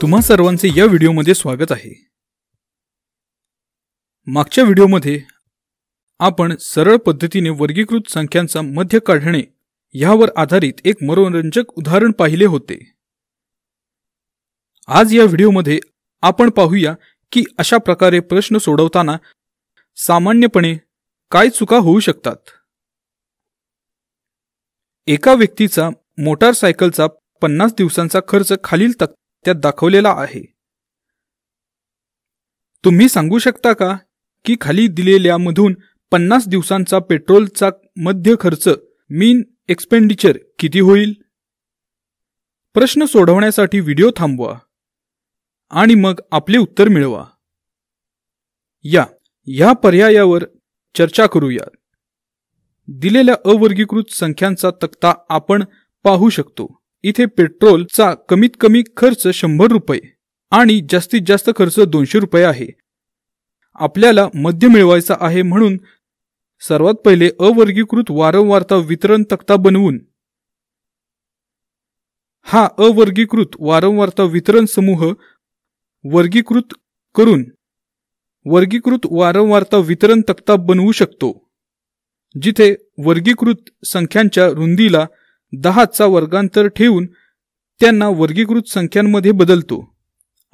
तुम्हा सर्वांचे या व्हिडिओमध्ये स्वागत आहे मागच्या व्हिडिओमध्ये आपण सरळ पद्धतीने वर्गीकृत संख्यांचा मध्य काढणे यावर आधारित एक मनोरंजक उदाहरण पाहिले होते आज या व्हिडिओमध्ये आपण पाहूया की अशा प्रकारे प्रश्न सोडवताना सामान्यपणे काय चुका होऊ शकतात एका व्यक्तीचा मोटारसायकलचा पन्नास दिवसांचा खर्च खालील तक त्यात दाखवलेला आहे तुम्ही सांगू शकता का की खाली दिलेल्या मधून पन्नास दिवसांचा पेट्रोलचा मध्य खर्च मीन एक्सपेंडिचर किती होईल प्रश्न सोडवण्यासाठी व्हिडिओ थांबवा आणि मग आपले उत्तर मिळवा या ह्या पर्यायावर चर्चा करूया दिलेल्या अवर्गीकृत संख्यांचा तक्ता आपण पाहू शकतो इथे पेट्रोलचा कमीत कमी खर्च शंभर रुपये आणि जास्तीत जास्त खर्च दोनशे रुपये आहे आपल्याला मध्य मिळवायचा आहे म्हणून सर्वात पहिले अवर्गीकृत वारंवारता वितरण तक्ता बनवून हा अवर्गीकृत वारंवारता वितरण समूह वर्गीकृत करून वर्गीकृत वारंवारता वितरण तक्ता बनवू शकतो जिथे वर्गीकृत संख्यांच्या रुंदीला दहाचा वर्गांतर ठेवून त्यांना वर्गीकृत संख्यांमध्ये बदलतो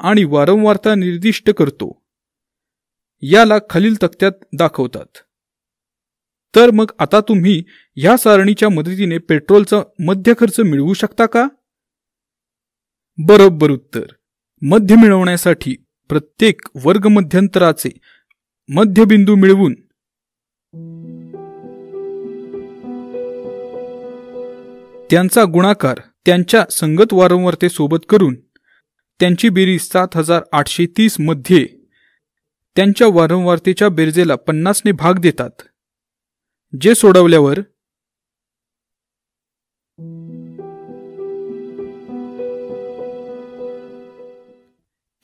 आणि वारंवारता निर्दिष्ट करतो याला खालील तक्त्यात दाखवतात तर मग आता तुम्ही या सारणीच्या मदतीने पेट्रोलचा मध्य खर्च मिळवू शकता का बरोबर उत्तर मध्य मिळवण्यासाठी प्रत्येक वर्ग मध्यंतराचे मध्यबिंदू मिळवून त्यांचा गुणाकार त्यांच्या संगत वारंवारतेसोबत करून त्यांची बेरीज सात हजार आठशे तीस मध्ये त्यांच्या वारंवारतेच्या बेरजेला पन्नासने भाग देतात जे सोडवल्यावर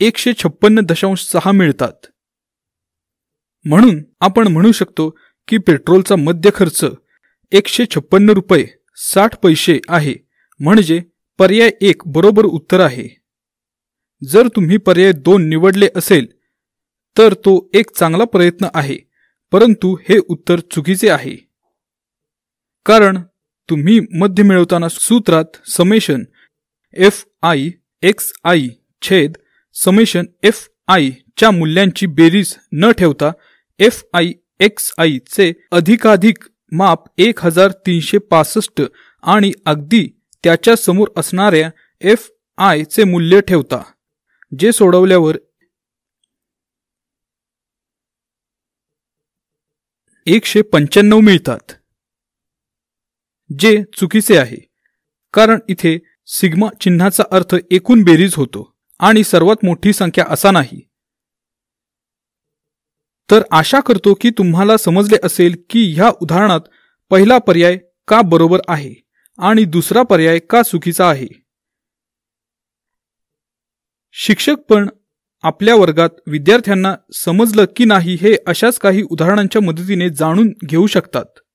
एकशे छप्पन्न दशांश सहा मिळतात म्हणून आपण म्हणू शकतो की पेट्रोलचा मध्य खर्च एकशे छप्पन्न रुपये साठ पैसे आहे म्हणजे पर्याय एक बरोबर उत्तर आहे जर तुम्ही पर्याय दोन निवडले असेल तर तो एक चांगला प्रयत्न आहे परंतु हे उत्तर चुकीचे आहे कारण तुम्ही मध्य मिळवताना सूत्रात summation F I X I छेद समेशन एफ आय च्या मूल्यांची बेरीज न ठेवता एफ आय एक्स आय चे अधिकाधिक माप एक हजार तीनशे पासष्ट आणि अगदी त्याच्या समोर असणाऱ्या एफ चे मूल्य ठेवता जे सोडवल्यावर एकशे पंच्याण्णव मिळतात जे चुकीचे आहे कारण इथे सिग्मा चिन्हाचा अर्थ एकूण बेरीज होतो आणि सर्वात मोठी संख्या असा नाही तर आशा करतो की तुम्हाला समजले असेल की ह्या उदाहरणात पहिला पर्याय का बरोबर आहे आणि दुसरा पर्याय का चुकीचा आहे शिक्षक पण आपल्या वर्गात विद्यार्थ्यांना समजलं की नाही हे अशाच काही उदाहरणांच्या मदतीने जाणून घेऊ शकतात